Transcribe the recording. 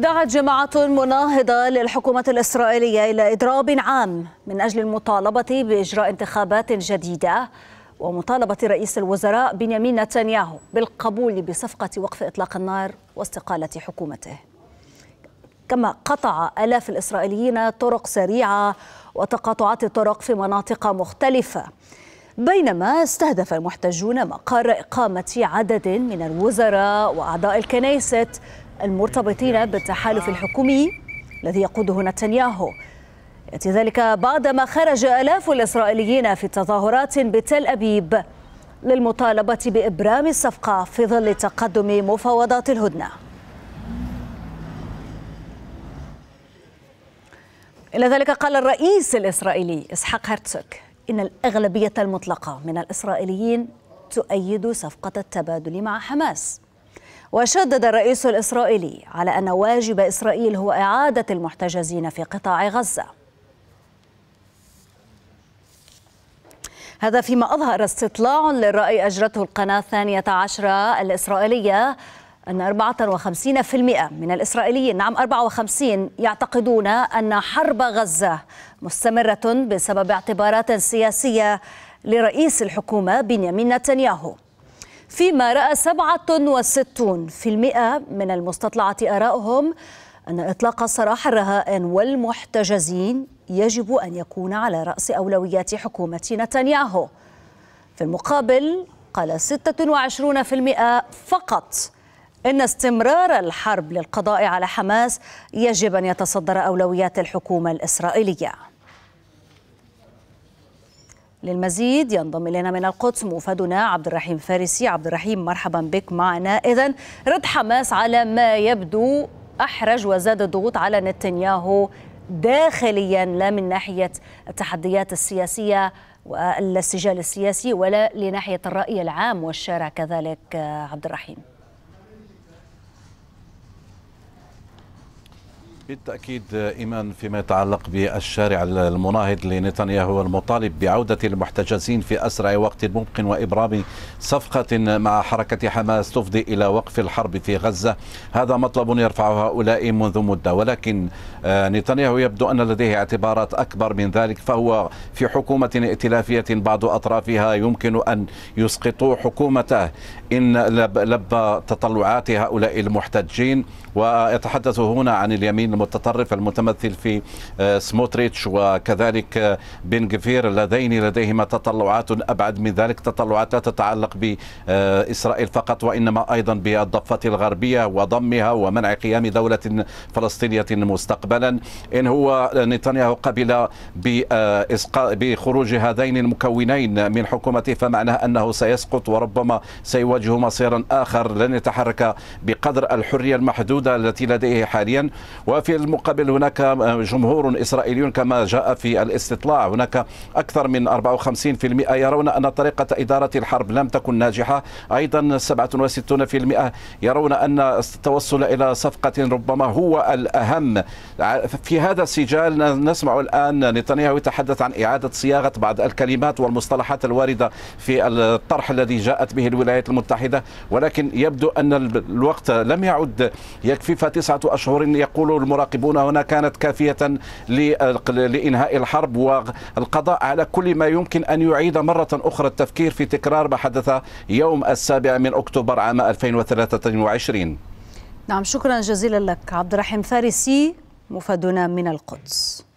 دعت جماعة مناهضة للحكومة الإسرائيلية إلى إضراب عام من أجل المطالبة بإجراء انتخابات جديدة ومطالبة رئيس الوزراء بنيامين نتنياهو بالقبول بصفقة وقف إطلاق النار واستقالة حكومته كما قطع آلاف الإسرائيليين طرق سريعة وتقاطعات الطرق في مناطق مختلفة بينما استهدف المحتجون مقر إقامة عدد من الوزراء وأعضاء الكنيست المرتبطين بالتحالف الحكومي الذي يقوده نتنياهو يأتي ذلك بعدما خرج آلاف الإسرائيليين في تظاهرات بتل أبيب للمطالبة بإبرام الصفقة في ظل تقدم مفاوضات الهدنة إلى ذلك قال الرئيس الإسرائيلي إسحاق هرتسوك إن الأغلبية المطلقة من الإسرائيليين تؤيد صفقة التبادل مع حماس وشدد الرئيس الإسرائيلي على أن واجب إسرائيل هو إعادة المحتجزين في قطاع غزة هذا فيما أظهر استطلاع للرأي أجرته القناة الثانية عشرة الإسرائيلية أن 54% من الإسرائيليين نعم 54 يعتقدون أن حرب غزة مستمرة بسبب اعتبارات سياسية لرئيس الحكومة بنيامين نتنياهو فيما رأى 67% من المستطلعة آرائهم أن إطلاق سراح الرهائن والمحتجزين يجب أن يكون على رأس أولويات حكومة نتنياهو في المقابل قال 26% فقط إن استمرار الحرب للقضاء على حماس يجب أن يتصدر أولويات الحكومة الإسرائيلية للمزيد ينضم الينا من القدس موفدنا عبد الرحيم فارسي عبد الرحيم مرحبا بك معنا اذا رد حماس على ما يبدو احرج وزاد الضغوط على نتنياهو داخليا لا من ناحيه التحديات السياسيه والسجال السياسي ولا لناحيه الراي العام والشارع كذلك عبد الرحيم بالتأكيد إيمان فيما يتعلق بالشارع المناهض لنتنياهو المطالب بعودة المحتجزين في أسرع وقت ممكن وإبرام صفقة مع حركة حماس تفضي إلى وقف الحرب في غزة هذا مطلب يرفعه هؤلاء منذ مدة ولكن آه، نتنياهو يبدو أن لديه اعتبارات أكبر من ذلك فهو في حكومة ائتلافية بعض أطرافها يمكن أن يسقطوا حكومته إن لبى تطلعات هؤلاء المحتجين ويتحدث هنا عن اليمين المتطرف المتمثل في آه، سموتريتش وكذلك آه، بن غفير اللذين لديهما تطلعات أبعد من ذلك تطلعات لا تتعلق بإسرائيل فقط وإنما أيضا بالضفة الغربية وضمها ومنع قيام دولة فلسطينية مستقبلا إن هو نتنياهو قبل بخروج هذين المكونين من حكومته فمعناه أنه سيسقط وربما سيواجه مصيرا آخر لن يتحرك بقدر الحرية المحدودة التي لديه حاليا وفي في المقابل هناك جمهور إسرائيلي كما جاء في الاستطلاع هناك أكثر من 54% يرون أن طريقة إدارة الحرب لم تكن ناجحة أيضا 67% يرون أن التوصل إلى صفقة ربما هو الأهم في هذا السجال نسمع الآن نتنياهو يتحدث عن إعادة صياغة بعض الكلمات والمصطلحات الواردة في الطرح الذي جاءت به الولايات المتحدة ولكن يبدو أن الوقت لم يعد يكفي فتسعة أشهر يقول المراقبون هنا كانت كافية لإنهاء الحرب والقضاء على كل ما يمكن أن يعيد مرة أخرى التفكير في تكرار ما حدث يوم السابع من أكتوبر عام 2023 نعم شكرا جزيلا لك عبد الرحيم فارسي مفادنا من القدس